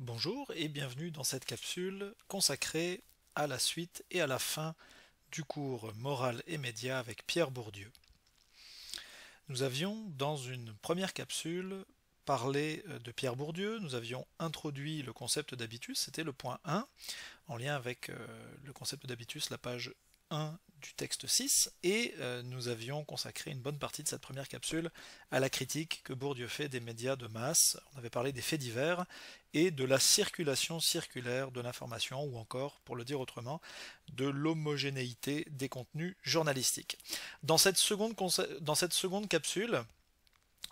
Bonjour et bienvenue dans cette capsule consacrée à la suite et à la fin du cours moral et Média avec Pierre Bourdieu. Nous avions, dans une première capsule, parlé euh, de Pierre Bourdieu, nous avions introduit le concept d'habitus, c'était le point 1, en lien avec euh, le concept d'habitus, la page 1 du texte 6, et euh, nous avions consacré une bonne partie de cette première capsule à la critique que Bourdieu fait des médias de masse. On avait parlé des faits divers et de la circulation circulaire de l'information, ou encore, pour le dire autrement, de l'homogénéité des contenus journalistiques. Dans cette seconde, dans cette seconde capsule,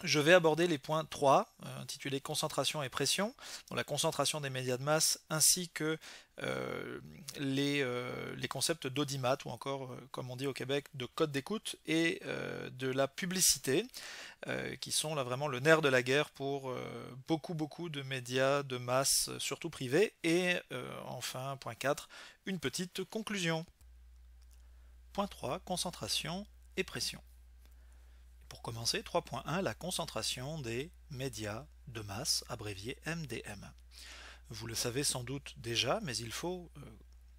je vais aborder les points 3, euh, intitulés concentration et pression, la concentration des médias de masse, ainsi que euh, les, euh, les, concepts d'audimat, ou encore, comme on dit au Québec, de code d'écoute et de la publicité, qui sont là vraiment le nerf de la guerre pour beaucoup, beaucoup de médias de masse, surtout privés. Et enfin, point 4, une petite conclusion. Point 3, concentration et pression. Pour commencer, 3.1, la concentration des médias de masse, abrévié MDM. Vous le savez sans doute déjà, mais il faut euh,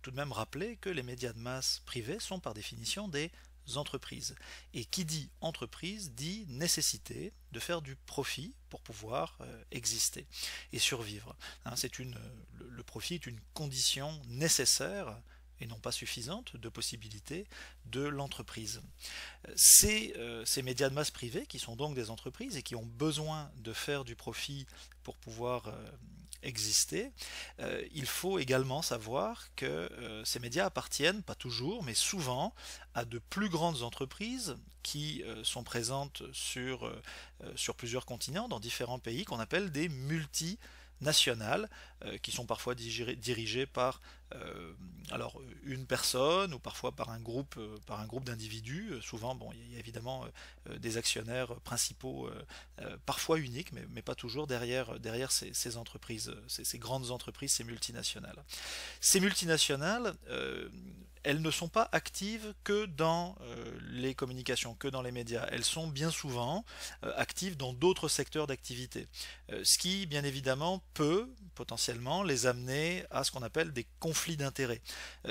tout de même rappeler que les médias de masse privés sont par définition des entreprises. Et qui dit entreprise dit nécessité de faire du profit pour pouvoir euh, exister et survivre. Hein, euh, le profit est une condition nécessaire et non pas suffisante de possibilités de l'entreprise. Euh, ces, euh, ces médias de masse privés, qui sont donc des entreprises et qui ont besoin de faire du profit pour pouvoir euh, exister, il faut également savoir que ces médias appartiennent, pas toujours, mais souvent, à de plus grandes entreprises qui sont présentes sur, sur plusieurs continents, dans différents pays, qu'on appelle des multi nationales euh, qui sont parfois dirigées par euh, alors une personne ou parfois par un groupe euh, par un groupe d'individus souvent bon il y a évidemment des actionnaires principaux parfois uniques mais, pas toujours derrière derrière ces, entreprises ces, grandes entreprises ces multinationales ces multinationales elles ne sont pas actives que dans euh, les communications, que dans les médias. Elles sont bien souvent euh, actives dans d'autres secteurs d'activité. Euh, ce qui, bien évidemment, peut potentiellement les amener à ce qu'on appelle des conflits d'intérêts.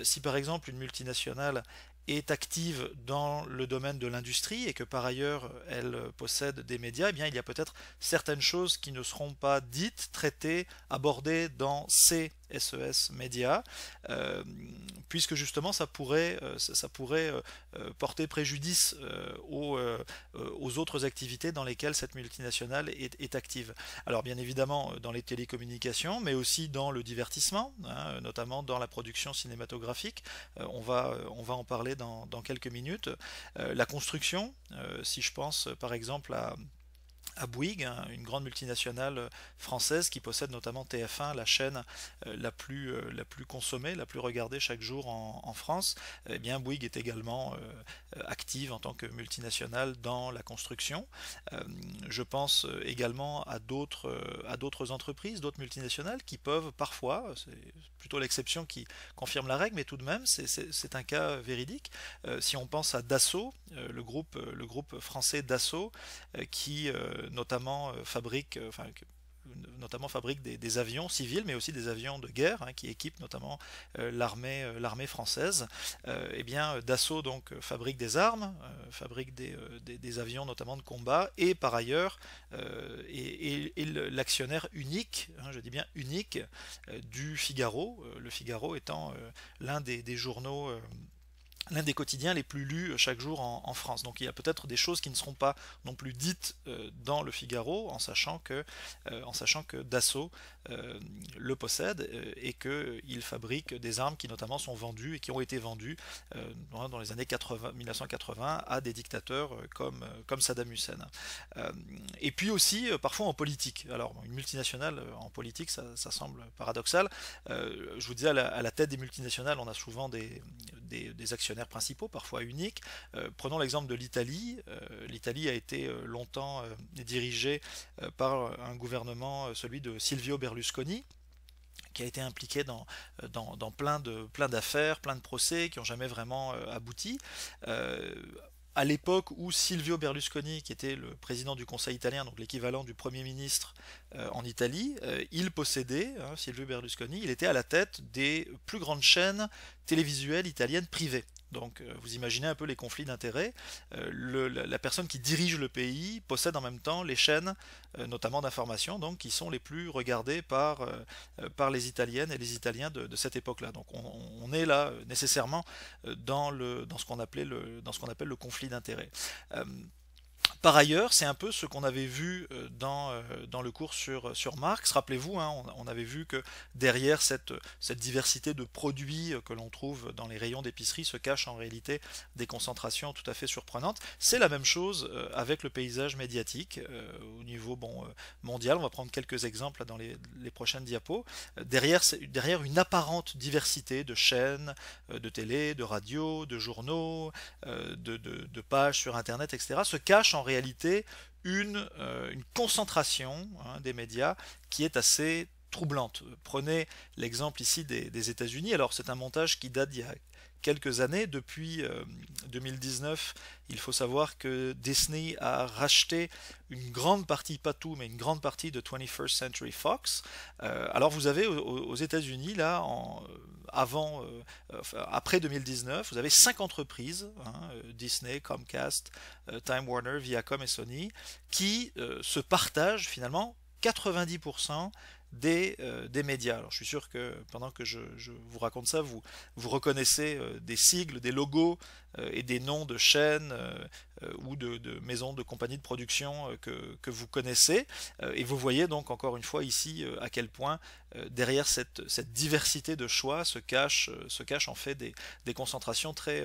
si par exemple une multinationale est active dans le domaine de l'industrie et que par ailleurs elle possède des médias, eh bien il y a peut-être certaines choses qui ne seront pas dites, traitées, abordées dans ces SES e Media, euh, puisque justement ça pourrait, euh, ça, pourrait euh, porter préjudice aux, aux, autres activités dans lesquelles cette multinationale est, active. Alors bien évidemment dans les télécommunications, mais aussi dans le divertissement, hein, notamment dans la production cinématographique. on, va, on va en parler dans, dans quelques minutes. la construction, si je pense par exemple à à Bouygues, hein, une grande multinationale euh, française qui possède notamment TF1, la chaîne euh, la, plus, euh, la plus consommée, la plus regardée chaque jour en, France. Eh bien, Bouygues est également active en tant que multinationale dans la construction. je pense également à d'autres, à d'autres entreprises, d'autres multinationales qui peuvent parfois, c'est plutôt l'exception qui confirme la règle, mais tout de même, c'est un cas véridique. si on pense à Dassault, le, groupe, le groupe français Dassault, qui euh, euh, euh, notamment fabrique, enfin, notamment fabrique des, avions civils, mais aussi des avions de guerre hein, qui équipent notamment l'armée française. Euh, eh bien, Dassault donc fabrique des armes, fabrique des, avions notamment de combat, et par ailleurs et, l'actionnaire unique, hein, je dis bien unique, du Figaro, le Figaro étant l'un des, journaux l'un des quotidiens les plus lus euh, chaque jour en, France. Donc il y a peut-être des choses qui ne seront pas non plus dites euh, dans le Figaro en sachant que, euh, en sachant que Dassault le possède et qu'il fabrique des armes qui notamment sont vendues et qui ont été vendues dans les années 80, 1980 à des dictateurs comme, comme Saddam Hussein. et puis aussi parfois en politique. Alors une multinationale en politique, ça, semble paradoxal. je vous disais, à la, tête des multinationales, on a souvent des, des actionnaires principaux, parfois uniques. Euh, prenons l'exemple de l'Italie. Euh, L'Italie a été euh, longtemps dirigée par un gouvernement, celui de Silvio Berlusconi, qui a été impliqué dans, dans, plein, de, plein d'affaires, plein de procès qui n'ont jamais vraiment abouti. à l'époque où Silvio Berlusconi, qui était le président du Conseil italien, donc l'équivalent du Premier ministre en Italie, il possédait, hein, Silvio Berlusconi, il était à la tête des plus grandes chaînes télévisuelles italiennes privées. Donc euh, vous imaginez un peu les conflits d'intérêts. Euh, la, personne qui dirige le pays possède en même temps les chaînes, euh, notamment d'information, qui sont les plus regardées par, par les Italiennes et les Italiens de, cette époque-là. Donc on, est là nécessairement dans, le, dans ce qu'on dans ce qu'on appelle le conflit d'intérêts. Par ailleurs, c'est un peu ce qu'on avait vu euh, dans, euh, dans, le cours sur, euh, sur Marx. Rappelez-vous, hein, on, avait vu que derrière cette, cette diversité de produits que l'on trouve dans les rayons d'épicerie se cachent en réalité des concentrations tout à fait surprenantes. C'est la même chose avec le paysage médiatique au niveau bon, mondial. On va prendre quelques exemples dans les, les prochaines diapos. Derrière, derrière une apparente diversité de chaînes, de télé, de radio, de journaux, de, pages sur Internet, etc., se en en réalité une, euh, une concentration hein, des médias qui est assez troublante. Prenez l'exemple ici des, des États-Unis. Alors c'est un montage qui date d'il y a quelques années. Depuis 2019, euh, il faut savoir que Disney a racheté une grande partie, pas tout, mais une grande partie de 21st Century Fox. Euh, alors vous avez aux, États-Unis, là, euh, avant, après 2019, vous avez cinq entreprises, hein, Disney, Comcast, Time Warner, Viacom et Sony, qui se partagent finalement 90% des, euh, des, médias. Alors je suis sûr que pendant que je, vous raconte ça, vous, vous reconnaissez euh, des sigles, des logos euh, et des noms de chaînes ou de, maisons, de compagnies de production que, vous connaissez. et vous voyez donc encore une fois ici à quel point derrière cette, diversité de choix se cachent se cache en fait des, concentrations très,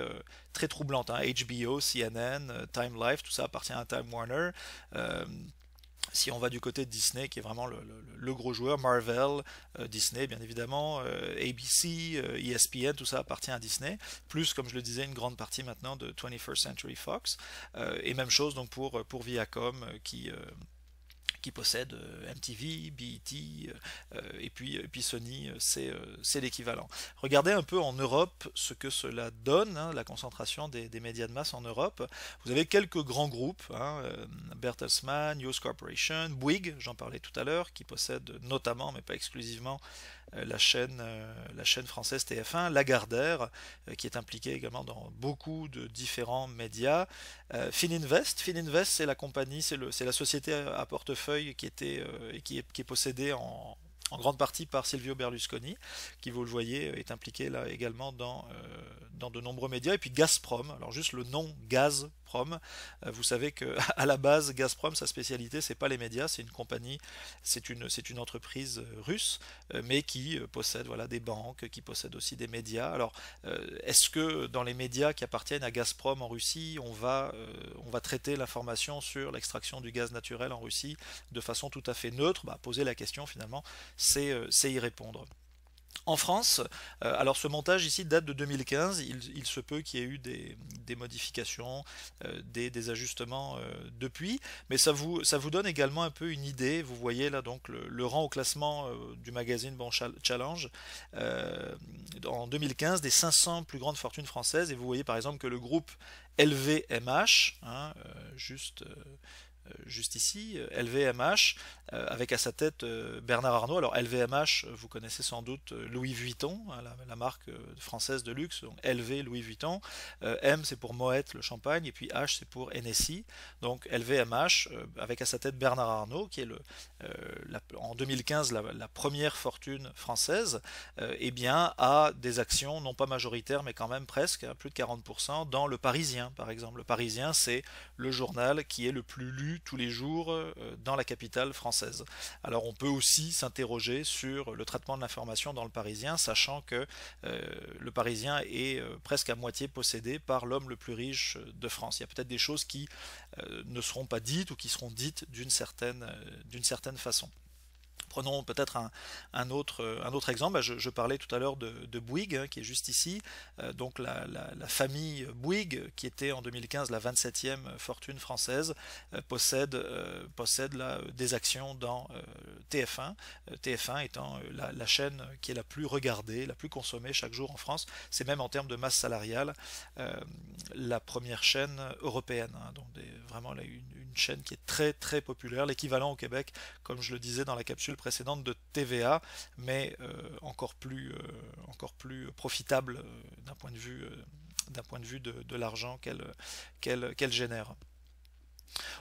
très troublantes. HBO, hein. CNN, Time Life, tout ça appartient à Time Warner si on va du côté de Disney, qui est vraiment le, gros joueur, Marvel, euh, Disney bien évidemment, euh, ABC, ESPN, euh, e tout ça appartient à Disney, plus comme je le disais une grande partie maintenant de 21st Century Fox, et même chose donc pour, pour Viacom qui qui possède euh, MTV, BET e euh, euh, et, puis, Sony, c'est l'équivalent. Regardez un peu en Europe ce que cela donne, hein, la concentration des, médias de masse en Europe. Vous avez quelques grands groupes, hein, Bertelsmann, News Corporation, Bouygues, j'en parlais tout à l'heure, qui possèdent notamment, mais pas exclusivement, euh, la chaîne, euh, la chaîne française TF1, Lagardère, euh, qui est impliquée également dans beaucoup de différents médias. Fininvest, Fininvest c'est la compagnie, c'est la société à portefeuille qui, était, qui, est, qui est possédée en, grande partie par Silvio Berlusconi, qui vous le voyez est impliqué là également dans, dans de nombreux médias, et puis Gazprom, alors juste le nom gaz euh, vous savez que à la base, Gazprom, sa spécialité, c'est pas les médias, c'est une compagnie, c'est une, entreprise euh, russe, euh, mais qui possède voilà des banques, qui possède aussi des médias. Alors, est-ce que dans les médias qui appartiennent à Gazprom en Russie, on va, on va traiter l'information sur l'extraction du gaz naturel en Russie de façon tout à fait neutre bah, Poser la question finalement, c'est y répondre. En France, euh, alors ce montage ici date de 2015, il, se peut qu'il y ait eu des, modifications, euh, des, ajustements euh, depuis, mais ça vous, donne également un peu une idée, vous voyez là donc le, rang au classement du magazine Bon Challenge en 2015 des 500 plus grandes fortunes françaises, et vous voyez par exemple que le groupe LVMH, hein, juste euh, juste ici, LVMH, euh, euh, avec à sa tête Bernard Arnault. Alors LVMH, vous connaissez sans doute Louis Vuitton, hein, la, marque française de luxe, donc LV Louis Vuitton. M c'est pour Moët, le champagne, et puis H c'est pour NSI. Donc LVMH, avec à sa tête Bernard Arnault, qui est le, en 2015 la, première fortune française, et eh bien a des actions non pas majoritaires, mais quand même presque, à hein, plus de 40% dans Le Parisien, par exemple. Le Parisien, c'est le journal qui est le plus lu tous les jours euh, dans la capitale française. Alors on peut aussi s'interroger sur le traitement de l'information dans le Parisien, sachant que euh, le Parisien est euh, presque à moitié possédé par l'homme le plus riche de France. Il y a peut-être des choses qui ne seront pas dites ou qui seront dites d'une certaine façon. Prenons peut-être un, euh, autre, exemple. Bah, je, parlais tout à l'heure de, Bouygues, hein, qui est juste ici. Euh, donc la, famille Bouygues, qui était en 2015 la 27e fortune française, euh, possède, des actions dans TF1. TF1 étant la, chaîne qui est la plus regardée, la plus consommée chaque jour en France. C'est même en termes de masse salariale la première chaîne européenne. Hein. donc vraiment là, une chaîne qui est très très populaire, l'équivalent au Québec, comme je le disais dans la capsule précédente, de TVA, mais euh, encore, plus, euh, encore plus profitable euh, d'un point de vue, d'un point de, vue de, l'argent qu'elle, qu'elle génère.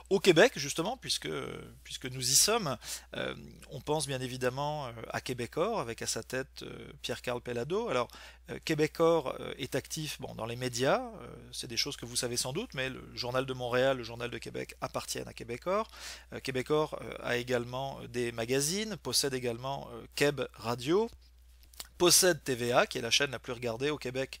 Au Québec, justement, puisque, nous y sommes, euh, on pense bien évidemment euh, à Québecor, avec à sa tête euh, Pierre-Carl Pellado. Alors, Québecor est actif bon, dans les médias, c'est des choses que vous savez sans doute, mais le Journal de Montréal, le Journal de Québec appartiennent à Québecor. Québecor a également des magazines, possède également Keb Radio, possède TVA, qui est la chaîne la plus regardée au Québec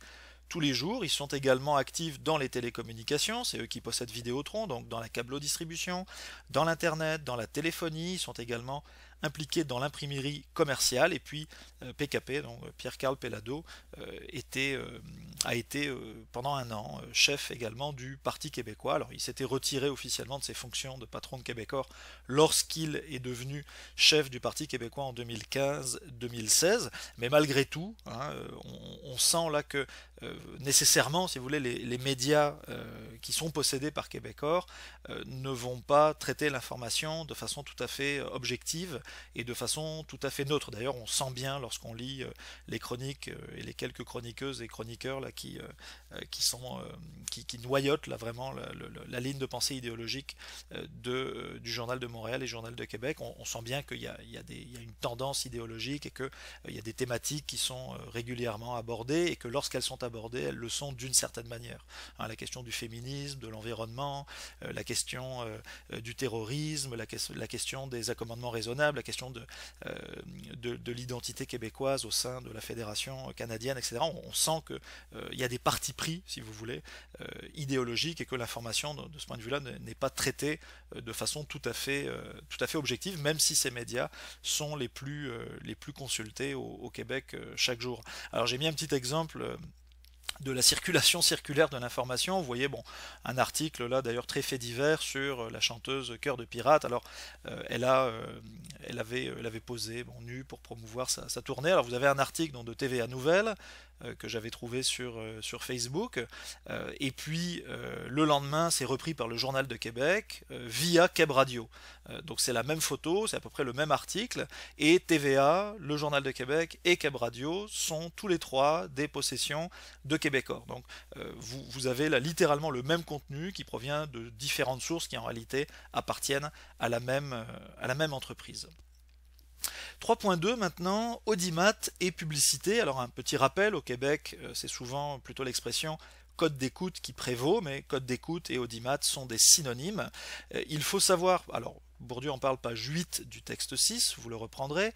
tous les jours. Ils sont également actifs dans les télécommunications, c'est eux qui possèdent Vidéotron, donc dans la câblodistribution, dans l'Internet, dans la téléphonie, ils sont également impliqués dans l'imprimerie commerciale, et puis PKP, euh, donc euh, Pierre-Carl Pellado, euh, a été pendant un an chef également du Parti québécois. Alors il s'était retiré officiellement de ses fonctions de patron de Québécois lorsqu'il est devenu chef du Parti québécois en 2015-2016, mais malgré tout, hein, on, sent là que euh, nécessairement, si vous voulez, les, médias euh, qui sont possédés par Québec Or euh, ne vont pas traiter l'information de façon tout à fait objective et de façon tout à fait neutre. D'ailleurs, on sent bien lorsqu'on lit les chroniques et les quelques chroniqueuses et chroniqueurs là, qui, qui, sont, qui, noyotent là, vraiment la, ligne de pensée idéologique de, du Journal de Montréal et du Journal de Québec. On, sent bien qu'il y, y, a une tendance idéologique et qu'il il y a des thématiques qui sont régulièrement abordées et que lorsqu'elles sont abordées, elles le sont d'une certaine manière. Hein, la question du féminisme, de l'environnement, euh, la question euh, euh, du terrorisme, la, question des accommodements raisonnables, la question de, de, l'identité québécoise au sein de la Fédération canadienne, etc. On, sent qu'il y a des partis pris, si vous voulez, idéologiques et que l'information de, ce point de vue-là n'est pas traitée de façon tout à fait, tout à fait objective, même si ces médias sont les plus, les plus consultés au Québec chaque jour. Alors j'ai mis un petit exemple de la circulation circulaire de l'information. Vous voyez bon, un article là d'ailleurs très fait divers sur euh, la chanteuse Cœur de Pirate. Alors euh, elle, a, euh, elle, avait, elle avait posé bon, nue pour promouvoir sa, tournée. Alors vous avez un article dans de TVA Nouvelles euh, que j'avais trouvé sur, euh, Facebook. Euh, et puis le lendemain, c'est repris par le Journal de Québec via Keb Radio. donc c'est la même photo, c'est à peu près le même article. Et TVA, le Journal de Québec et Cab Radio sont tous les trois des possessions de Québecor. Donc vous, avez là littéralement le même contenu qui provient de différentes sources qui en réalité appartiennent à la même entreprise. 3.2 maintenant, audimat et publicité. Alors un petit rappel, au Québec euh, c'est souvent plutôt l'expression code d'écoute qui prévaut, mais code d'écoute et audimat sont des synonymes. Euh, il faut savoir, alors Bourdieu en parle page 8 du texte 6, vous le reprendrez,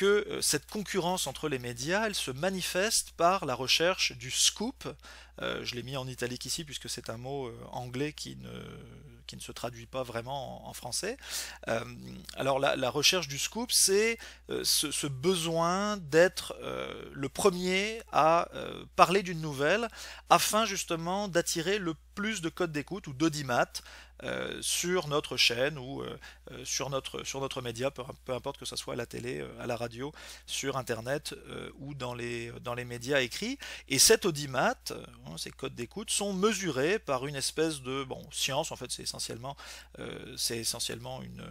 que euh, cette concurrence entre les médias, elle se manifeste par la recherche du scoop. Euh, je l'ai mis en italique ici puisque c'est un mot euh, anglais qui ne, qui ne se traduit pas vraiment en, français. alors la, recherche du scoop, c'est ce, besoin d'être le premier à parler d'une nouvelle afin justement d'attirer le plus de codes d'écoute ou d'audimat sur notre chaîne ou sur, notre, sur notre média, peu, peu importe que ce soit à la télé, à la radio sur Internet euh, ou dans les, dans les médias écrits. Et cet audimat, euh, hein, ces codes d'écoute, sont mesurés par une espèce de bon, science, en fait c'est essentiellement, euh, c'est essentiellement une,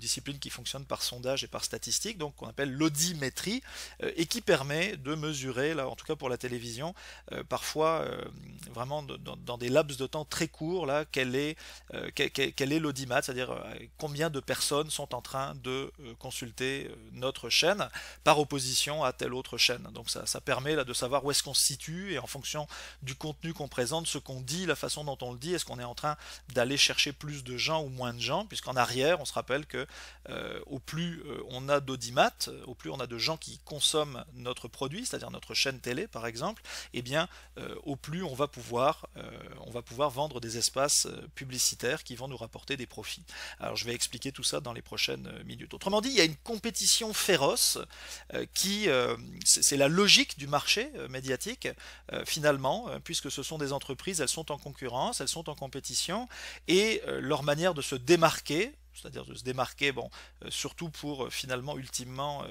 discipline qui fonctionne par sondage et par statistique, donc qu'on appelle l'audimétrie, et qui permet de mesurer, là, en tout cas pour la télévision, parfois vraiment dans, des laps de temps très courts, là, quel est, est l'audimat, c'est-à-dire combien de personnes sont en train de consulter notre chaîne par opposition à telle autre chaîne. Donc ça, ça permet là de savoir où est-ce qu'on se situe et en fonction du contenu qu'on présente, ce qu'on dit, la façon dont on le dit, est-ce qu'on est en train d'aller chercher plus de gens ou moins de gens, puisqu'en arrière, on se rappelle que euh, au plus euh, on a d'audimat, au plus on a de gens qui consomment notre produit, c'est-à-dire notre chaîne télé par exemple, eh bien euh, au plus on va pouvoir on va pouvoir vendre des espaces publicitaires qui vont nous rapporter des profits. Alors je vais expliquer tout ça dans les prochaines minutes. Autrement dit, il y a une compétition féroce euh, qui, euh, c'est la logique du marché euh, médiatique, finalement, puisque ce sont des entreprises, elles sont en concurrence, elles sont en compétition, et leur manière de se démarquer, c'est-à-dire de se démarquer, bon, euh, surtout pour euh, finalement ultimement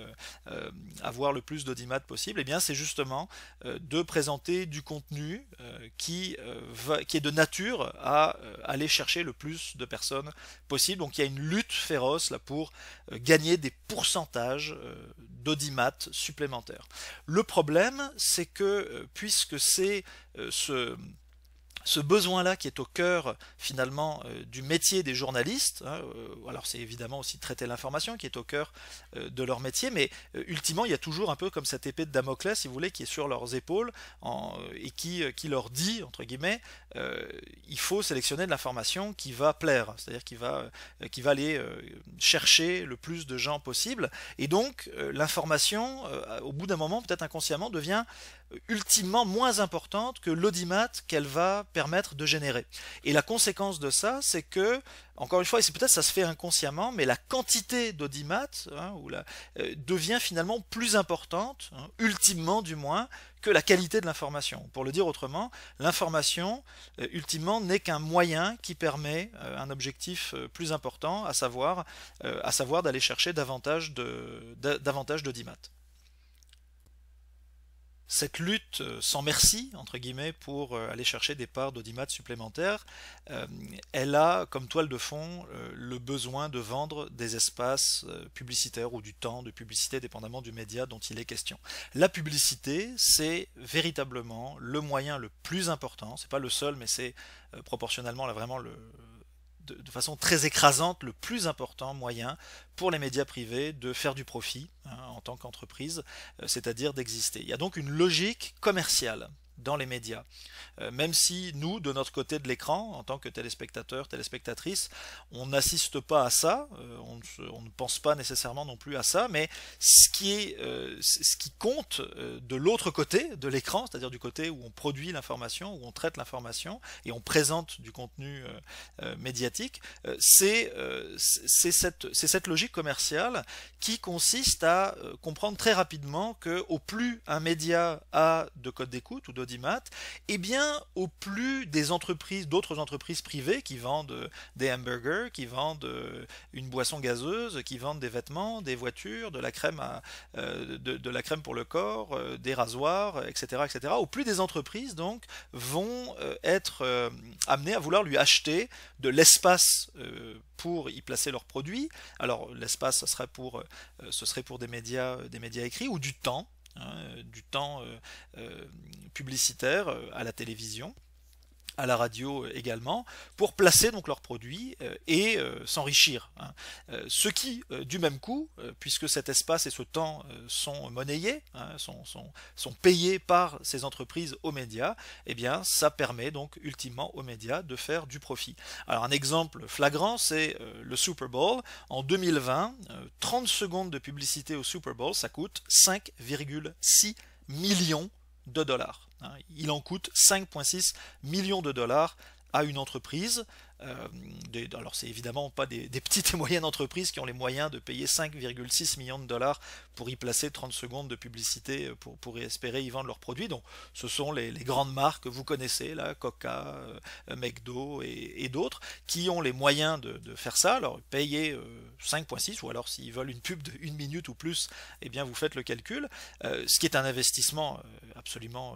euh, avoir le plus d'audimat possible, et eh bien c'est justement de présenter du contenu qui, va, qui est de nature à aller chercher le plus de personnes possible. Donc il y a une lutte féroce là pour gagner des pourcentages d'audimat supplémentaires. Le problème, c'est que puisque c'est ce ce besoin-là qui est au cœur finalement euh, du métier des journalistes. Hein, euh, alors c'est évidemment aussi traiter l'information qui est au cœur euh, de leur métier, mais ultimement il y a toujours un peu comme cette épée de Damoclès, si vous voulez, qui est sur leurs épaules et qui, qui leur dit, entre guillemets, il faut sélectionner de l'information qui va plaire, c'est-à-dire qui va, qui va aller chercher le plus de gens possible. Et donc l'information, au bout d'un moment, peut-être inconsciemment, devient ultimement moins importante que l'audimat qu'elle va permettre de générer. Et la conséquence de ça, c'est que, encore une fois, et peut-être ça se fait inconsciemment, mais la quantité d'audimat hein, euh, devient finalement plus importante, hein, ultimement du moins, que la qualité de l'information. Pour le dire autrement, l'information, euh, ultimement, n'est qu'un moyen qui permet euh, un objectif plus important, à savoir, à savoir d'aller chercher davantage d'audimat cette lutte euh, sans merci, entre guillemets, pour euh, aller chercher des parts d'audimat supplémentaires, euh, elle a comme toile de fond le besoin de vendre des espaces publicitaires ou du temps de publicité, dépendamment du média dont il est question. La publicité, c'est véritablement le moyen le plus important, c'est pas le seul, mais c'est proportionnellement là, vraiment le, de, façon très écrasante le plus important moyen pour les médias privés de faire du profit hein, en tant qu'entreprise, euh, c'est-à-dire d'exister. Il y a donc une logique commerciale dans les médias. Euh, même si nous, de notre côté de l'écran, en tant que téléspectateurs, téléspectatrices, on n'assiste pas à ça, euh, on, ne pense pas nécessairement non plus à ça, mais ce qui, est, euh, ce qui compte de l'autre côté de l'écran, c'est-à-dire du côté où on produit l'information, où on traite l'information et on présente du contenu médiatique, c'est cette, cette, logique commerciale qui consiste à comprendre très rapidement que au plus un média a de code d'écoute ou de et eh bien, au plus des entreprises, d'autres entreprises privées qui vendent euh, des hamburgers, qui vendent euh, une boisson gazeuse, qui vendent des vêtements, des voitures, de la crème, euh, pour le corps, des rasoirs, etc., etc. Au plus des entreprises, donc, vont être amenées à vouloir lui acheter de l'espace pour y placer leurs produits. Alors, l'espace, ce serait pour, pour des médias, des médias écrits ou du temps Hein, euh, du temps euh, euh, publicitaire à la télévision à la radio euh, également, pour placer donc leurs produits euh, et euh, s'enrichir. Hein. Ce qui, du même coup, puisque cet espace et ce temps sont monnayés, hein, sont, sont payés par ces entreprises aux médias, et eh bien ça permet donc ultimement aux médias de faire du profit. Alors un exemple flagrant, c'est le Super Bowl. En 2020, 30 secondes de publicité au Super Bowl, ça coûte 5,6 millions de dollars. Hein, il en coûte 5,6 millions de dollars à une entreprise euh, des, alors c'est évidemment pas des, petites et moyennes entreprises qui ont les moyens de payer 5,6 millions de dollars pour y placer 30 secondes de publicité euh, pour, pour espérer y vendre leurs produits. Donc ce sont les, grandes marques que vous connaissez, là, Coca, euh, McDo et, d'autres, qui ont les moyens de, faire ça. Alors payer 5,6 ou alors s'ils veulent une pub de 1 minute ou plus, eh bien vous faites le calcul, ce qui est un investissement absolument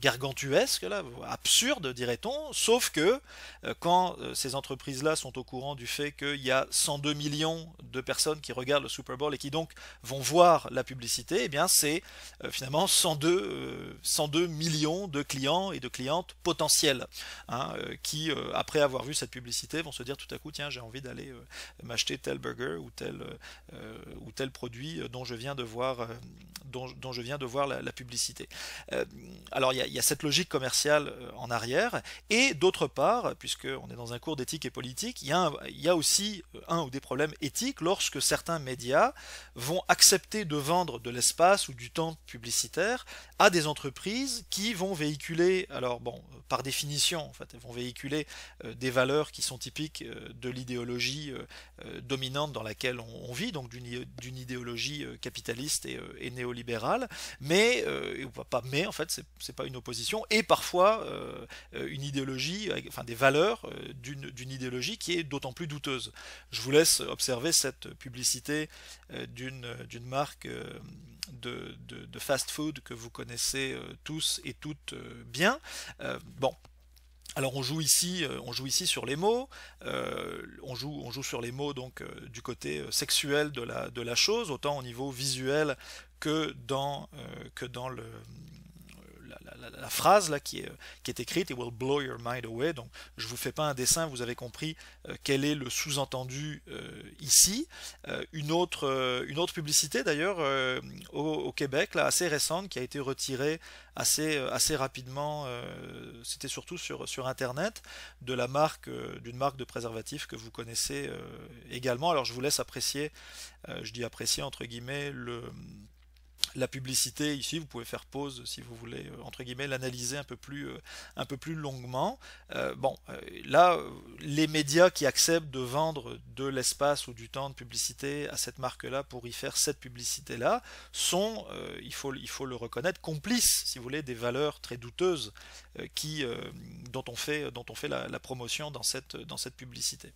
gargantuesque, là, absurde, dirait-on, sauf que euh, quand euh, ces entreprises-là sont au courant du fait qu'il y a 102 millions de personnes qui regardent le Super Bowl et qui donc vont voir la publicité, et eh bien c'est euh, finalement 102, millions de clients et de clientes potentiels hein, qui, après avoir vu cette publicité, vont se dire tout à coup, tiens, j'ai envie d'aller m'acheter tel burger ou tel, ou tel produit dont je viens de voir, dont, je viens de voir la, publicité. alors il y a il y, a cette logique commerciale euh, en arrière. Et d'autre part, puisqu'on est dans un cours d'éthique et politique, il y, a il y, aussi euh, un ou des problèmes éthiques lorsque certains médias vont accepter de vendre de l'espace ou du temps publicitaire à des entreprises qui vont véhiculer, alors bon, par définition, en fait, vont véhiculer euh, des valeurs qui sont typiques de l'idéologie dominante dans laquelle on, vit, donc d'une idéologie capitaliste et, néolibérale. Mais, pas, mais en fait, c'est pas une et parfois euh, une idéologie, euh, enfin des valeurs euh, d'une idéologie qui est d'autant plus douteuse. Je vous laisse observer cette publicité d'une marque de, fast-food que vous connaissez tous et toutes bien. bon, alors on joue ici, on joue ici sur les mots, on, joue, on joue sur les mots donc du côté sexuel de la, de la chose, autant au niveau visuel que dans, que dans le, la, phrase là, qui, est, euh, qui est écrite, It will blow your mind away. Donc je ne vous fais pas un dessin, vous avez compris euh, quel est le sous-entendu euh, ici. une, autre, une autre publicité d'ailleurs au, Québec, là, assez récente, qui a été retirée assez, assez rapidement, c'était surtout sur, sur Internet, de la marque, d'une marque de préservatif que vous connaissez également. Alors je vous laisse apprécier, je dis apprécier entre guillemets, le la publicité ici, vous pouvez faire pause si vous voulez, euh, entre guillemets, l'analyser un peu plus, euh, un peu plus longuement. Euh, bon, là, les médias qui acceptent de vendre de l'espace ou du temps de publicité à cette marque-là pour y faire cette publicité-là sont, il, faut, il faut le reconnaître, complices, si vous voulez, des valeurs très douteuses qui, dont on fait, dont on fait la, la promotion dans cette, dans cette publicité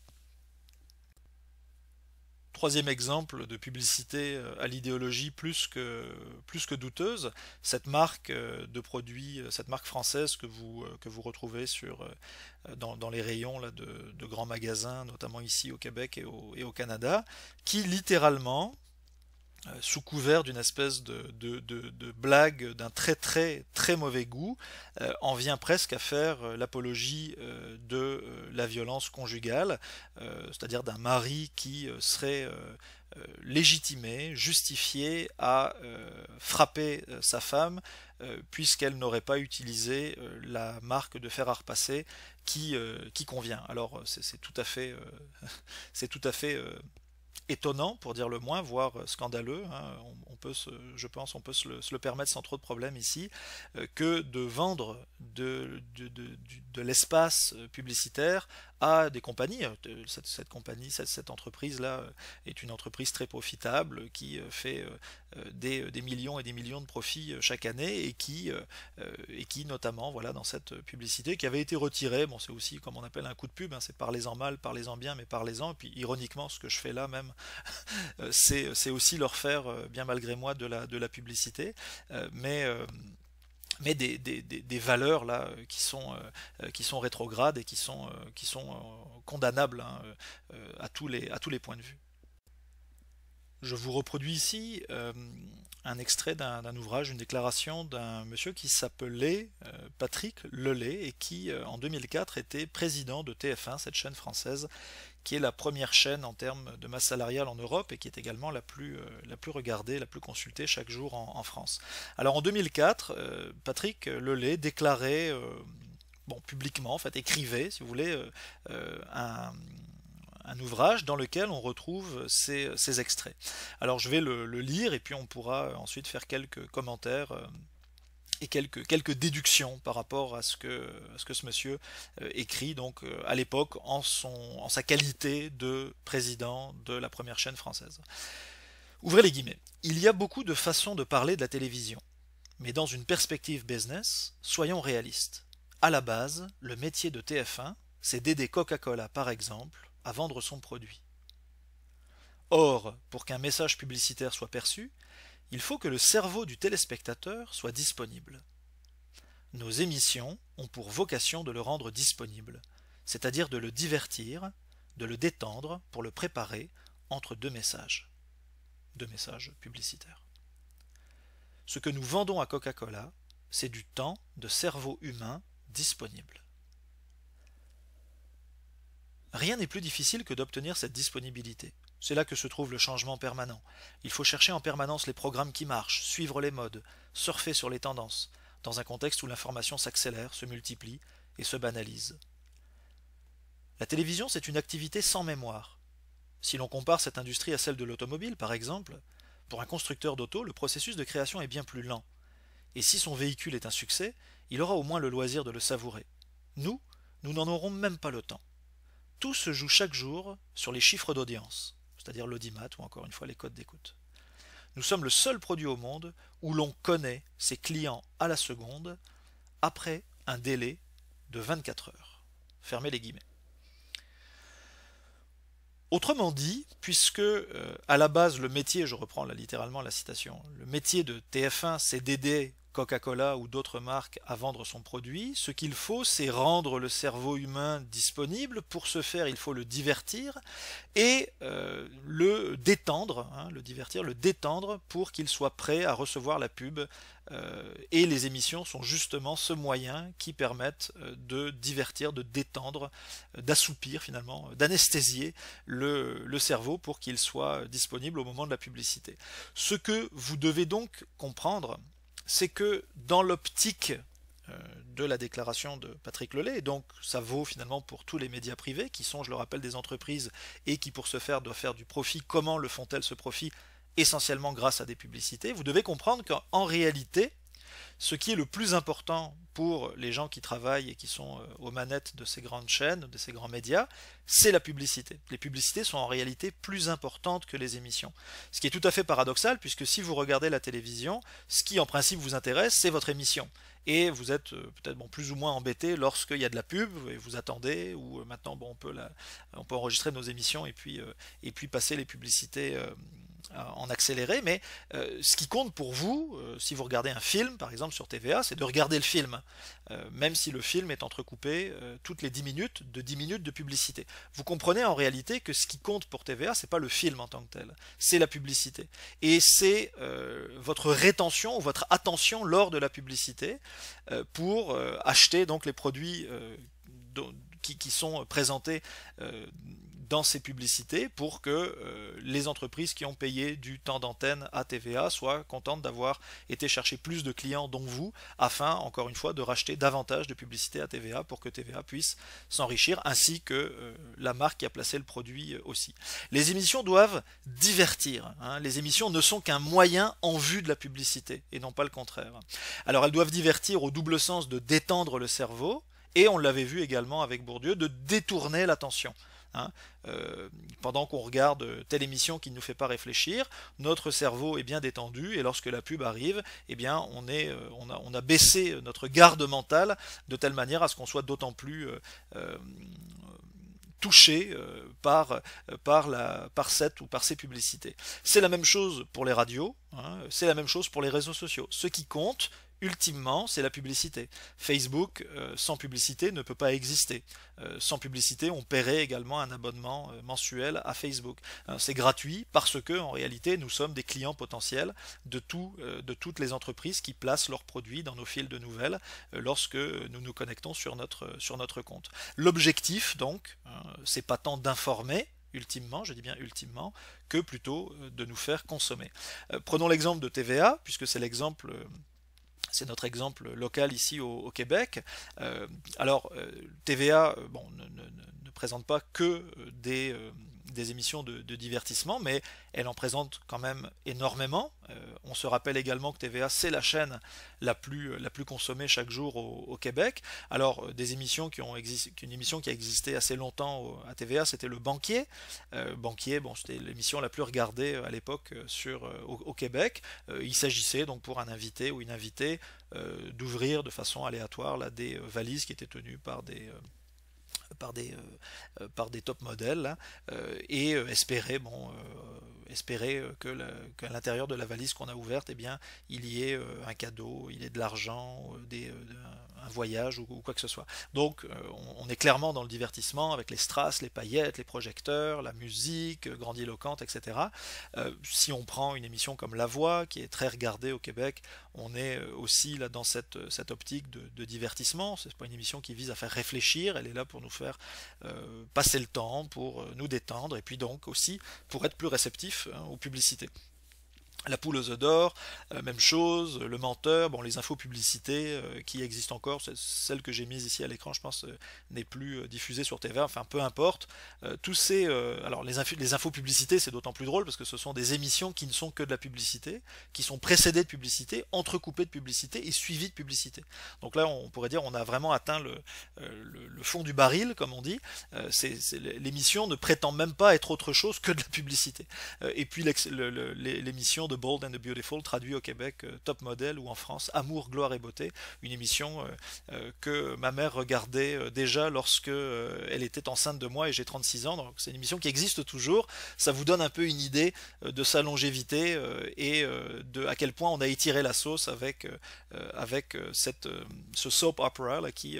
troisième exemple de publicité euh, à l'idéologie plus que, plus que douteuse, cette marque euh, de produits, euh, cette marque française que vous, que vous retrouvez sur, dans, dans les rayons là, de, de, grands magasins, notamment ici au Québec et au, et au Canada, qui littéralement euh, sous couvert d'une espèce de, blague d'un très très très mauvais goût, euh, en vient presque à faire euh, l'apologie de la violence conjugale, c'est-à-dire d'un mari qui serait légitimé, justifié à frapper sa femme puisqu'elle n'aurait pas utilisé la marque de fer à repasser qui, qui convient. Alors c'est tout à fait, c'est tout à fait étonnant, pour dire le moins, voire scandaleux. Hein. On, peut, je pense, on peut se le, permettre sans trop de problèmes ici, euh, que de vendre de l'espace publicitaire à des compagnies. Euh, cette, compagnie, cette, entreprise-là euh, est une entreprise très profitable qui euh, fait des, millions et des millions de profits chaque année et qui, et qui notamment, voilà, dans cette publicité qui avait été retirée, bon, c'est aussi comme on appelle un coup de pub, hein, c'est parlez-en mal, parlez-en bien, mais parlez-en. Et puis ironiquement, ce que je fais là même, c'est aussi leur faire, bien malgré moi, de la, de la publicité. mais mais des, valeurs là euh, qui sont euh, euh, qui sont rétrogrades et qui sont qui sont condamnables hein, à tous les à tous les points de vue. Je vous reproduis ici un extrait d'un ouvrage, une déclaration d'un monsieur qui s'appelait Patrick Lelay et qui en 2004 était président de TF1, cette chaîne française qui est la première chaîne en termes de masse salariale en Europe et qui est également la plus, euh, la plus regardée, la plus consultée chaque jour en, France. Alors en 2004, euh, Patrick Lelay déclarait, euh, bon, publiquement, en fait, écrivait, si vous voulez, un ouvrage dans lequel on retrouve ces, extraits. Alors je vais le, le, lire et puis on pourra ensuite faire quelques commentaires et quelques, quelques déductions par rapport à ce que, ce, monsieur euh, écrit donc euh, à l'époque en, en sa qualité de président de la première chaîne française. Ouvrez les guillemets. Il y a beaucoup de façons de parler de la télévision, mais dans une perspective business, soyons réalistes. À la base, le métier de TF1, c'est d'aider Coca-Cola par exemple à vendre son produit. Or, pour qu'un message publicitaire soit perçu, il faut que le cerveau du téléspectateur soit disponible. Nos émissions ont pour vocation de le rendre disponible, c'est-à-dire de le divertir, de le détendre pour le préparer entre deux messages. Deux messages publicitaires. Ce que nous vendons à Coca-Cola, c'est du temps de cerveau humain disponible. Rien n'est plus difficile que d'obtenir cette disponibilité. C'est là que se trouve le changement permanent. Il faut chercher en permanence les programmes qui marchent, suivre les modes, surfer sur les tendances, dans un contexte où l'information s'accélère, se multiplie et se banalise. La télévision, c'est une activité sans mémoire. Si l'on compare cette industrie à celle de l'automobile, par exemple, pour un constructeur d'auto, le processus de création est bien plus lent. Et si son véhicule est un succès, il aura au moins le loisir de le savourer. Nous, nous n'en aurons même pas le temps. Tout se joue chaque jour sur les chiffres d'audience c'est-à-dire l'audimat ou encore une fois les codes d'écoute. Nous sommes le seul produit au monde où l'on connaît ses clients à la seconde après un délai de 24 heures. Fermez les guillemets. Autrement dit, puisque euh, à la base le métier, je reprends là littéralement la citation, le métier de TF1 c'est d'aider Coca-Cola ou d'autres marques à vendre son produit. Ce qu'il faut, c'est rendre le cerveau humain disponible. Pour ce faire, il faut le divertir et euh, le détendre, hein, le divertir, le détendre pour qu'il soit prêt à recevoir la pub. Euh, et les émissions sont justement ce moyen qui permettent euh, de divertir, de détendre, d'assoupir finalement, d'anesthésier le cerveau pour qu'il soit disponible au moment de la publicité. Ce que vous devez donc comprendre, c'est que dans l'optique euh, de la déclaration de Patrick Lelay, et donc ça vaut finalement pour tous les médias privés qui sont, je le rappelle, des entreprises et qui pour ce faire doivent faire du profit. Comment le font-elles ce profit Essentiellement grâce à des publicités. Vous devez comprendre qu'en réalité, ce qui est le plus important pour les gens qui travaillent et qui sont euh, aux manettes de ces grandes chaînes, de ces grands médias, c'est la publicité. Les publicités sont en réalité plus importantes que les émissions. Ce qui est tout à fait paradoxal, puisque si vous regardez la télévision, ce qui en principe vous intéresse, c'est votre émission. Et vous êtes euh, peut-être bon, plus ou moins embêté lorsqu'il y a de la pub, et vous attendez, ou euh, maintenant bon, on, peut on peut enregistrer nos émissions et puis, et puis passer les publicités. Euh, en accéléré, mais euh, ce qui compte pour vous, euh, si vous regardez un film, par exemple sur TVA, c'est de regarder le film, même si le film est entrecoupé toutes les 10 minutes de 10 minutes de publicité. Vous comprenez en réalité que ce qui compte pour TVA, c'est pas le film en tant que tel, c'est la publicité. Et c'est votre rétention ou votre attention lors de la publicité pour acheter donc les produits qui, sont présentés dans ces publicités pour que euh, les entreprises qui ont payé du temps d'antenne à TVA soient contentes d'avoir été chercher plus de clients dont vous, afin, encore une fois, de racheter davantage de publicité à TVA pour que TVA puisse s'enrichir, ainsi que euh, la marque qui a placé le produit euh, aussi. Les émissions doivent divertir. Hein. Les émissions ne sont qu'un moyen en vue de la publicité, et non pas le contraire. Alors elles doivent divertir au double sens de détendre le cerveau, et on l'avait vu également avec Bourdieu, de détourner l'attention. Hein, euh, pendant qu'on regarde telle émission qui ne nous fait pas réfléchir, notre cerveau est bien détendu et lorsque la pub arrive, eh bien on, euh, a, baissé notre garde mentale de telle manière à ce qu'on soit d'autant plus euh, touché par, par, cette ou par ces publicités. C'est la même chose pour les radios, hein, c'est la même chose pour les réseaux sociaux. Ce qui compte, Ultimement, c'est la publicité. Facebook, euh, sans publicité, ne peut pas exister. Euh, sans publicité, on paierait également un abonnement euh, mensuel à Facebook. c'est gratuit parce que, en réalité, nous sommes des clients potentiels de, toutes les entreprises qui placent leurs produits dans nos fils de nouvelles lorsque nous nous connectons sur notre, sur notre compte. L'objectif, donc, c'est pas tant d'informer, ultimement, je dis bien ultimement, que plutôt de nous faire consommer. prenons l'exemple de TVA, puisque c'est l'exemple c'est notre exemple local ici au, Québec. Euh, alors, euh, TVA, euh, bon, ne, présente pas que des, des émissions de, divertissement, mais elle en présente quand même énormément. Euh, on se rappelle également que TVA, c'est la chaîne la plus, la plus consommée chaque jour au, Québec. Alors, euh, des émissions qui ont existé, une émission qui a existé assez longtemps à TVA, c'était Le Banquier. Euh, Banquier, bon, c'était l'émission la plus regardée à l'époque sur, au, Québec. il s'agissait donc pour un invité ou une invitée d'ouvrir de façon aléatoire là, des valises qui étaient tenues par des par des, euh, euh, par des top modèles hein, euh, et espérer, bon, espérer que l'intérieur de la valise qu'on a ouverte, eh bien, il y ait un cadeau, il y ait de l'argent, des, un voyage ou, quoi que ce soit. Donc on, est clairement dans le divertissement avec les strass, les paillettes, les projecteurs, la musique grandiloquente, etc. si on prend une émission comme La Voix, qui est très regardée au Québec, on est euh, aussi là dans cette, euh, optique de, divertissement, divertissement. n'est pas une émission qui vise à faire réfléchir, elle est là pour nous faire euh, passer le temps, pour nous détendre, et puis donc aussi pour être plus réceptif hein, aux publicités. La poule aux œufs d'or, euh, même chose, le menteur, bon les infos publicités euh, qui existent encore, celle que j'ai mise ici à l'écran je pense euh, n'est plus diffusée sur TV, enfin peu importe. tous ces alors les, infos, les infos publicités c'est d'autant plus drôle parce que ce sont des émissions qui ne sont que de la publicité, qui sont précédées de publicité, entrecoupées de publicité et suivies de publicité. Donc là on pourrait dire on a vraiment atteint le, le fond du baril comme on dit. l'émission ne prétend même pas être autre chose que de la publicité. et puis l'émission de the Bold and the Beautiful, traduit au Québec euh, Top Model ou en France Amour, Gloire et Beauté, une émission euh, euh, que ma mère regardait déjà lorsque elle était enceinte de moi et j'ai 36 ans. Donc c'est une émission qui existe toujours. Ça vous donne un peu une idée de sa longévité et de à quel point on a étiré la sauce avec, avec cette, ce soap opera qui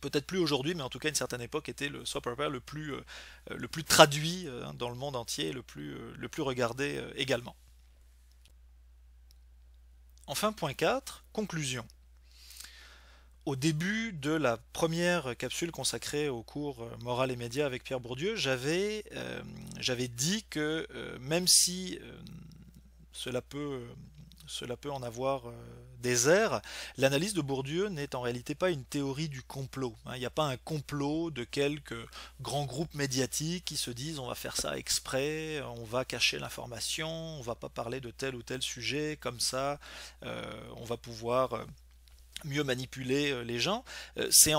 peut-être plus aujourd'hui, mais en tout cas une certaine époque était le soap opera le plus, le plus traduit dans le monde entier, le plus, le plus regardé également. Enfin, point 4, conclusion. Au début de la première capsule consacrée au cours euh, Moral et Médias avec Pierre Bourdieu, j'avais euh, dit que euh, même si cela peut cela peut en avoir euh, des airs, l'analyse de Bourdieu n'est en réalité pas une théorie du complot. Hein. Il n'y a pas un complot de quelques grands groupes médiatiques qui se disent on va faire ça exprès, on va cacher l'information, on va pas parler de tel ou tel sujet, comme ça euh, on va pouvoir euh, mieux manipuler euh, les gens. Euh, c'est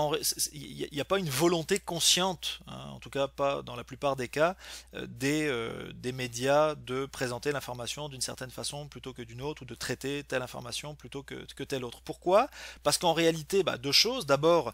il n'y a pas une volonté consciente, hein, en tout cas pas dans la plupart des cas, euh, des, des médias de présenter l'information d'une certaine façon plutôt que d'une autre, ou de traiter telle information plutôt que, que telle autre. Pourquoi Parce qu'en réalité, bah, deux choses. D'abord,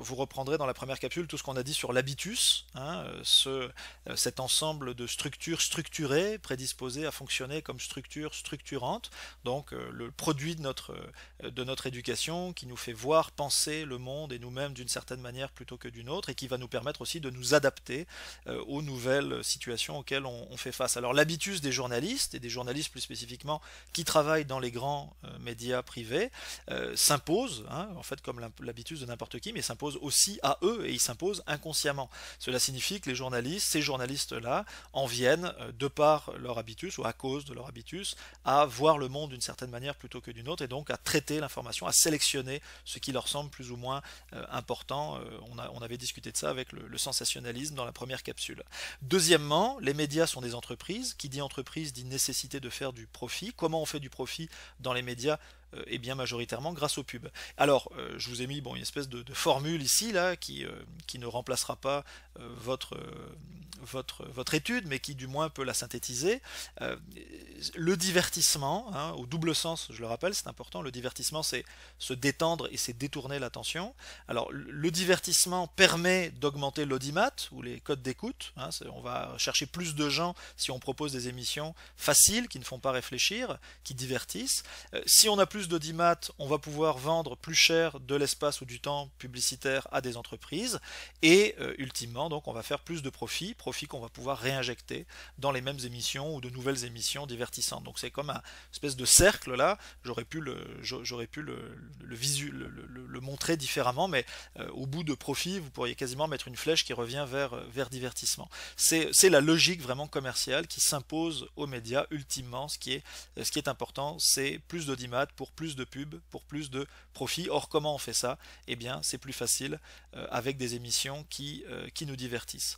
vous reprendrez dans la première capsule tout ce qu'on a dit sur l'habitus, hein, ce, cet ensemble de structures structurées, prédisposées à fonctionner comme structures structurantes, donc le produit de notre, de notre éducation qui nous fait voir, penser le monde et nous-mêmes d'une certaine manière plutôt que d'une autre, et qui va nous permettre aussi de nous adapter euh, aux nouvelles situations auxquelles on, fait face. Alors l'habitus des journalistes, et des journalistes plus spécifiquement qui travaillent dans les grands euh, médias privés, euh, s'impose, hein, en fait comme l'habitus de n'importe qui, mais s'impose aussi à eux, et ils s'imposent inconsciemment. Cela signifie que les journalistes, ces journalistes-là, en viennent, de par leur habitus, ou à cause de leur habitus, à voir le monde d'une certaine manière plutôt que d'une autre, et donc à traiter l'information, à sélectionner ce qui leur semble plus ou moins euh, important. Euh, on, avait discuté de ça avec le, le, sensationnalisme dans la première capsule. Deuxièmement, les médias sont des entreprises. Qui dit entreprise dit nécessité de faire du profit. Comment on fait du profit dans les médias et euh, bien majoritairement grâce aux pubs. Alors, euh, je vous ai mis bon, une espèce de, formule ici, là, qui, euh, qui ne remplacera pas votre, votre, votre étude, mais qui du moins peut la synthétiser. le divertissement, hein, au double sens, je le rappelle, c'est important, le divertissement, c'est se détendre et c'est détourner l'attention. Alors, le divertissement permet d'augmenter l'audimat, ou les codes d'écoute. Hein, on va chercher plus de gens si on propose des émissions faciles, qui ne font pas réfléchir, qui divertissent. si on a plus plus d'audimat, on va pouvoir vendre plus cher de l'espace ou du temps publicitaire à des entreprises. Et euh, ultimement, donc, on va faire plus de profits, profit qu'on va pouvoir réinjecter dans les mêmes émissions ou de nouvelles émissions divertissantes. Donc c'est comme un espèce de cercle là. J'aurais pu le, j'aurais pu le, le, le, montrer différemment, mais euh, au bout de profit, vous pourriez quasiment mettre une flèche qui revient vers, vers divertissement. C'est la logique vraiment commerciale qui s'impose aux médias ultimement. Ce qui est, ce qui est important, c'est plus d'audimat pour pour plus de pubs, pour plus de profits. Or, comment on fait ça Eh bien, c'est plus facile euh, avec des émissions qui, euh, qui nous divertissent.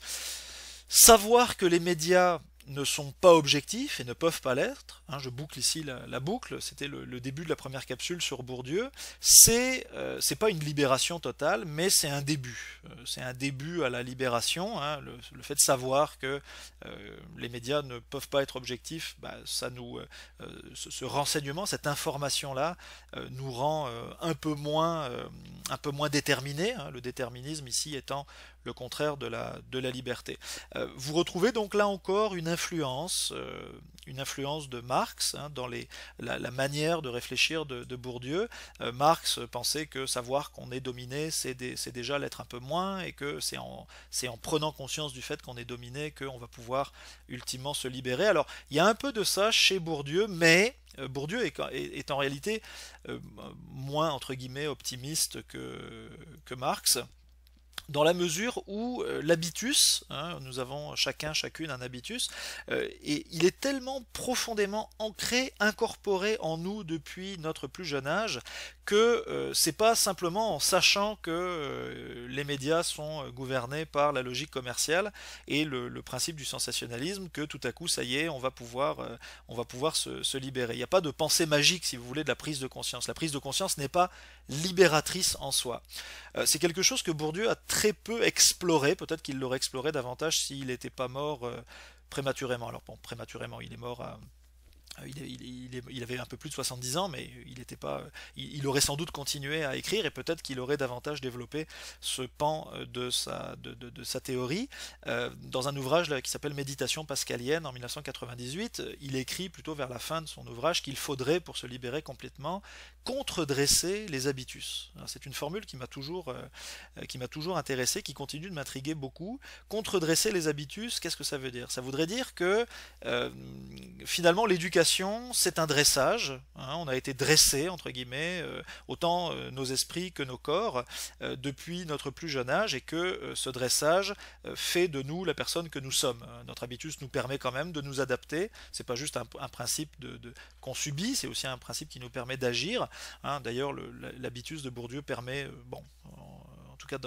Savoir que les médias ne sont pas objectifs et ne peuvent pas l'être, hein, je boucle ici la, boucle, c'était le, début de la première capsule sur Bourdieu, c'est euh, pas une libération totale, mais c'est un début. Euh, c'est un début à la libération, hein, le, fait de savoir que euh, les médias ne peuvent pas être objectifs, bah, ça nous, euh, ce, renseignement, cette information-là, nous rend un peu moins, un peu moins déterminés, hein, le déterminisme ici étant le contraire de la, de la liberté. Euh, vous retrouvez donc là encore une influence, euh, une influence de Marx hein, dans les, la, manière de réfléchir de, Bourdieu. Euh, Marx pensait que savoir qu'on est dominé, c'est déjà l'être un peu moins, et que c'est en, en prenant conscience du fait qu'on est dominé qu'on va pouvoir ultimement se libérer. Alors il y a un peu de ça chez Bourdieu, mais... Bourdieu est, en réalité moins entre guillemets optimiste que, que Marx dans la mesure où euh, l'habitus, hein, nous avons chacun, chacune un habitus, euh, et il est tellement profondément ancré, incorporé en nous depuis notre plus jeune âge, que ce euh, c'est pas simplement en sachant que euh, les médias sont euh, gouvernés par la logique commerciale et le, principe du sensationnalisme que tout à coup ça y est on va pouvoir on va pouvoir se, se libérer. Il n'y a pas de pensée magique si vous voulez de la prise de conscience. La prise de conscience n'est pas libératrice en soi. c'est quelque chose que Bourdieu a très peu exploré. Peut-être qu'il l'aurait exploré davantage s'il n'était pas mort prématurément. Alors bon prématurément il est mort à euh, il, avait un peu plus de 70 ans, mais il n'était pas. Il, aurait sans doute continué à écrire et peut-être qu'il aurait davantage développé ce pan euh, de sa, théorie. Euh, dans un ouvrage qui s'appelle Méditation pascalienne en 1998, il écrit plutôt vers la fin de son ouvrage qu'il faudrait, pour se libérer complètement, contredresser les habitus. C'est une formule qui m'a toujours, euh, euh, qui toujours intéressé, qui continue de m'intriguer beaucoup. Contredresser les habitus, qu'est-ce que ça veut dire Ça voudrait dire que euh, finalement l'éducation, c'est un dressage. Hein. on a été dressé entre guillemets, autant nos esprits que nos corps, depuis notre plus jeune âge, et que ce dressage fait de nous la personne que nous sommes. Notre habitus nous permet quand même de nous adapter. C'est pas juste un, principe qu'on subit, c'est aussi un principe qui nous permet d'agir Hein. D'ailleurs, l'habitus de Bourdieu permet, euh, bon, en tout cas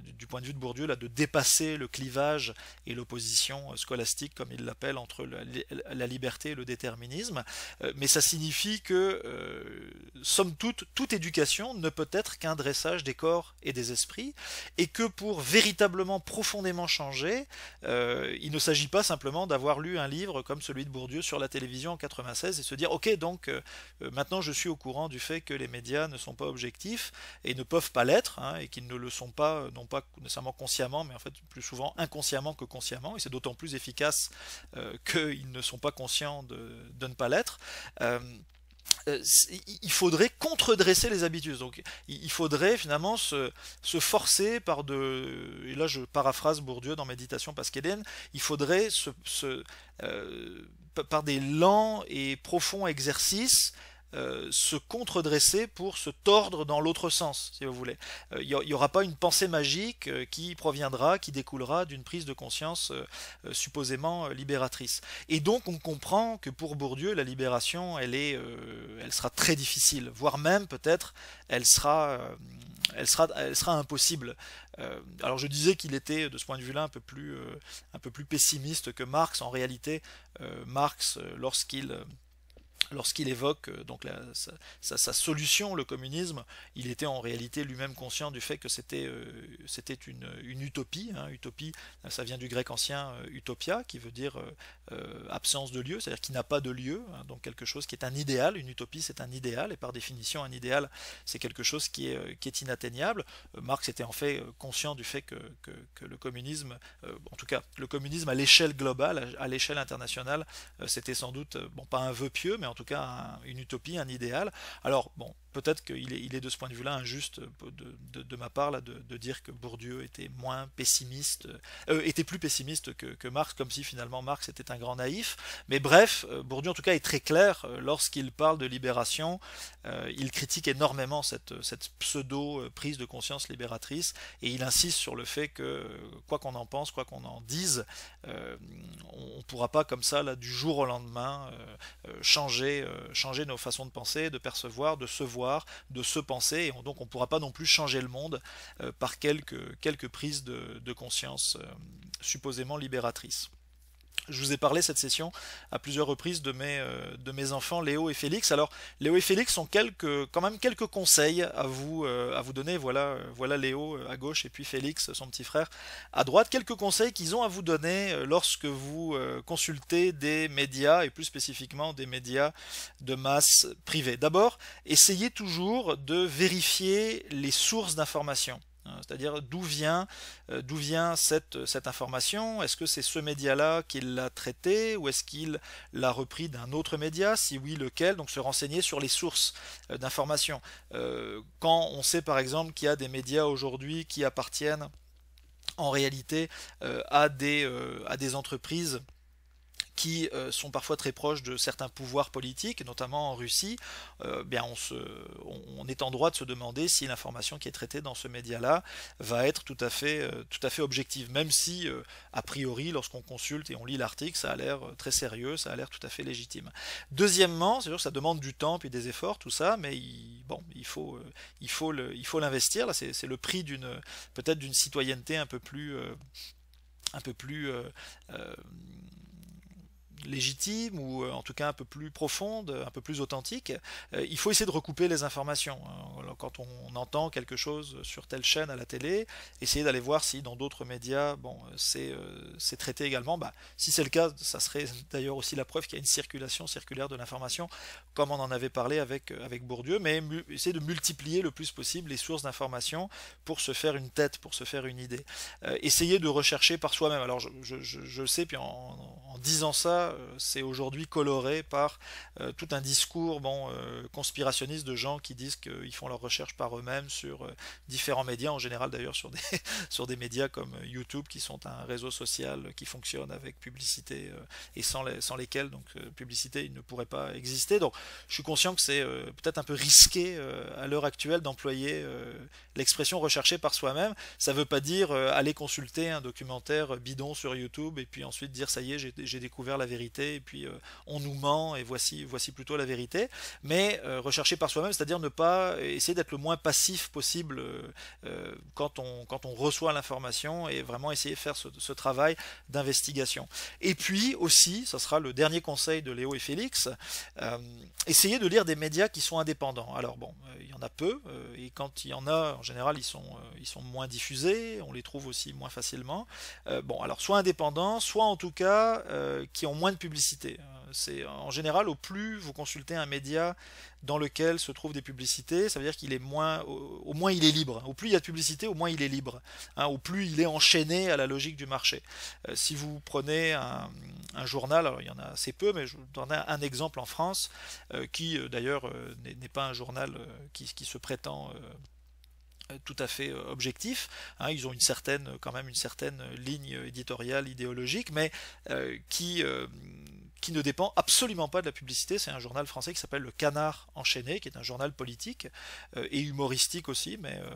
du point de vue de Bourdieu, là, de dépasser le clivage et l'opposition euh, scolastique, comme il l'appelle, entre la, liberté et le déterminisme. Euh, mais ça signifie que, euh, somme toute, toute éducation ne peut être qu'un dressage des corps et des esprits, et que pour véritablement profondément changer, il ne s'agit pas simplement d'avoir lu un livre comme celui de Bourdieu sur la télévision en 96 et se dire, ok, donc maintenant je suis au courant du fait que les médias ne sont pas objectifs et ne peuvent pas l'être, hein, et qu'ils ne le ne sont pas, euh, non pas nécessairement consciemment, mais en fait plus souvent inconsciemment que consciemment, et c'est d'autant plus efficace euh, qu'ils ne sont pas conscients de, ne pas l'être. Euh, il faudrait contredresser les habitudes. Donc, il faudrait finalement se, forcer par de. Et là, je paraphrase Bourdieu dans Méditation pascalienne. Il faudrait se, par des lents et profonds exercices euh, se contredresser pour se tordre dans l'autre sens, si vous voulez. Il euh, n'y aura pas une pensée magique euh, qui proviendra, qui découlera d'une prise de conscience supposément libératrice. Et donc on comprend que pour Bourdieu, la libération, elle, est, elle sera très difficile, voire même peut-être, elle sera, elle, sera, elle sera impossible. alors je disais qu'il était, de ce point de vue-là, un, peu un peu plus pessimiste que Marx. En réalité, Marx, lorsqu'il lorsqu'il évoque euh, donc sa, solution, le communisme, il était en réalité lui-même conscient du fait que c'était euh, c'était une, utopie. Hein. Utopie, ça vient du grec ancien euh, utopia, qui veut dire absence de lieu, c'est-à-dire qui n'a pas de lieu. Hein, donc quelque chose qui est un idéal. Une utopie, c'est un idéal, et par définition, un idéal, c'est quelque chose qui est, qui est inatteignable. Marx était en fait conscient du fait que, que le communisme, en tout cas le communisme à l'échelle globale, à, l'échelle internationale, c'était sans doute bon pas un vœu pieux, mais en tout cas une utopie, un idéal. Alors bon, peut-être qu'il est, de ce point de vue-là injuste euh, de, ma part là, de, dire que Bourdieu était moins pessimiste, euh, euh, était plus pessimiste que, Marx, comme si finalement Marx était un grand naïf. Mais bref, Bourdieu en tout cas est très clair lorsqu'il parle de libération. il critique énormément cette, pseudo prise de conscience libératrice et il insiste sur le fait que quoi qu'on en pense, quoi qu'on en dise, on ne pourra pas comme ça là du jour au lendemain changer, changer nos façons de penser, de percevoir, de se voir de se penser, et donc on ne pourra pas non plus changer le monde euh, par quelques, quelques prises de, de conscience euh, supposément libératrices. Je vous ai parlé cette session à plusieurs reprises de mes, euh, enfants Léo et Félix. Alors Léo et Félix ont quand même quelques conseils à vous, euh, à vous donner. Voilà, euh, voilà Léo à gauche et puis Félix, son petit frère, à droite. Quelques conseils qu'ils ont à vous donner lorsque vous consultez des médias et plus spécifiquement des médias de masse privés. D'abord, essayez toujours de vérifier les sources d'informations. Hein, c'est-à-dire d'où vient, euh, cette, information Est-ce que c'est ce média-là qui l'a traité ou est-ce qu'il l'a repris d'un autre média Si oui, lequel Donc se renseigner sur les sources euh, d'informations. Euh, quand on sait par exemple qu'il y a des médias aujourd'hui qui appartiennent en réalité à des entreprises qui euh, sont parfois très proches de certains pouvoirs politiques, notamment en Russie, euh, bien on, est en droit de se demander si l'information qui est traitée dans ce média-là va être tout à fait, euh, tout à fait objective, même si, a priori, lorsqu'on consulte et on lit l'article, ça a l'air très sérieux, ça a l'air tout à fait légitime. Deuxièmement, c'est sûr que ça demande du temps puis des efforts, tout ça, mais il, bon, il faut, il faut, il faut l'investir. Là, c'est, le prix d'une, peut-être d'une citoyenneté un peu plus, un peu plus légitime ou euh, en tout cas un peu plus profonde, un peu plus authentique, euh, il faut essayer de recouper les informations. Euh, quand on entend quelque chose sur telle chaîne à la télé, essayer d'aller voir si dans d'autres médias, bon, c'est traité également. Bah, si c'est le cas, ça serait d'ailleurs aussi la preuve qu'il y a une circulation circulaire de l'information, comme on en avait parlé avec, avec Bourdieu, mais essayer de multiplier le plus possible les sources d'informations pour se faire une tête, pour se faire une idée. essayer de rechercher par soi-même. Alors je, je, je, le sais, puis en, en disant ça, euh, c'est aujourd'hui coloré par euh, tout un discours bon, euh, conspirationniste de gens qui disent qu'ils font leurs recherches par eux-mêmes sur différents médias, en général d'ailleurs sur des, sur des médias comme YouTube, qui sont un réseau social qui fonctionne avec publicité et sans, sans lesquels donc, publicité il ne pourrait pas exister. Donc je suis conscient que c'est peut-être un peu risqué à l'heure actuelle d'employer l'expression recherchée par soi-même. Ça ne veut pas dire aller consulter un documentaire bidon sur YouTube et puis ensuite dire ça y est, j'ai découvert la vérité et puis euh, on nous ment, et voici, voici plutôt la vérité, mais euh, rechercher par soi-même, c'est-à-dire ne pas essayer d'être le moins passif possible euh, quand, on, quand on reçoit l'information, et vraiment essayer de faire ce, travail d'investigation. Et puis aussi, ça sera le dernier conseil de Léo et Félix, essayer de lire des médias qui sont indépendants. Alors bon, il y en a peu, et quand il y en a, en général, ils sont, ils sont moins diffusés, on les trouve aussi moins facilement. bon, alors soit indépendants, soit en tout cas qui ont moins de publicité. Euh, c'est euh, en général au plus vous consultez un média dans lequel se trouvent des publicités, ça veut dire qu'il est moins, au, moins il est libre. Au plus il y a de publicité, au moins il est libre. Hein. au plus il est enchaîné à la logique du marché. Euh, si vous prenez un, journal, alors il y en a assez peu, mais je vous donne un exemple en France qui d'ailleurs n'est pas un journal qui, se prétend euh, tout à fait euh, objectif. Hein. ils ont une certaine, quand même une certaine ligne éditoriale, idéologique, mais euh, qui, qui ne dépend absolument pas de la publicité. C'est un journal français qui s'appelle Le Canard Enchaîné, qui est un journal politique euh, et humoristique aussi, mais euh,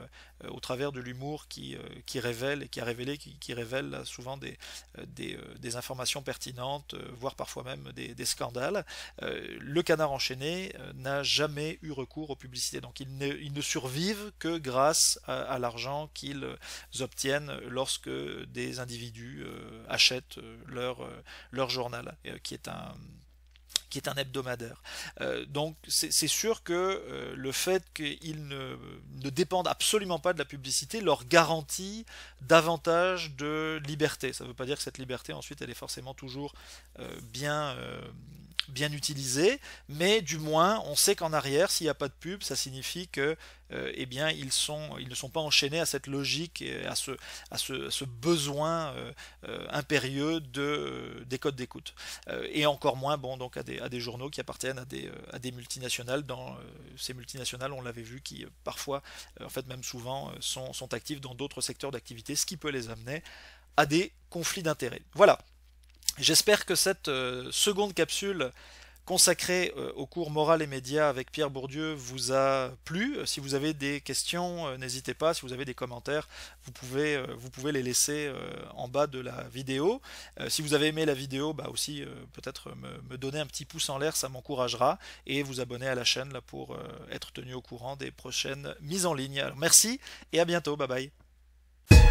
euh, au travers de l'humour qui, révèle et qui a révélé, qui, révèle souvent des, des, informations pertinentes, voire parfois même des, scandales. le Canard Enchaîné n'a jamais eu recours aux publicités, donc ils ne, survivent que grâce à, l'argent qu'ils obtiennent lorsque des individus achètent leur, leur journal, qui est un qui est un hebdomadaire. Euh, donc c'est sûr que euh, le fait qu'ils ne, dépendent absolument pas de la publicité leur garantit davantage de liberté. Ça ne veut pas dire que cette liberté ensuite elle est forcément toujours euh, bien bien utilisé, mais du moins on sait qu'en arrière, s'il n'y a pas de pub, ça signifie que euh, eh bien, ils, sont, ils ne sont pas enchaînés à cette logique, à ce, à ce, ce besoin euh, euh, impérieux de, des codes d'écoute. et encore moins bon, donc à, des, à des journaux qui appartiennent à des, à des multinationales. Dans, ces multinationales, on l'avait vu, qui parfois, en fait même souvent, sont, sont actifs dans d'autres secteurs d'activité, ce qui peut les amener à des conflits d'intérêts. Voilà, J'espère que cette euh, seconde capsule consacrée euh, au cours moral et médias avec Pierre Bourdieu vous a plu. Euh, si vous avez des questions, n'hésitez pas. Si vous avez des commentaires, vous pouvez, vous pouvez les laisser en bas de la vidéo. Si vous avez aimé la vidéo, bah aussi peut-être me, donner un petit pouce en l'air, ça m'encouragera. Et vous abonner à la chaîne là, pour être tenu au courant des prochaines mises en ligne. Alors merci et à bientôt. Bye bye.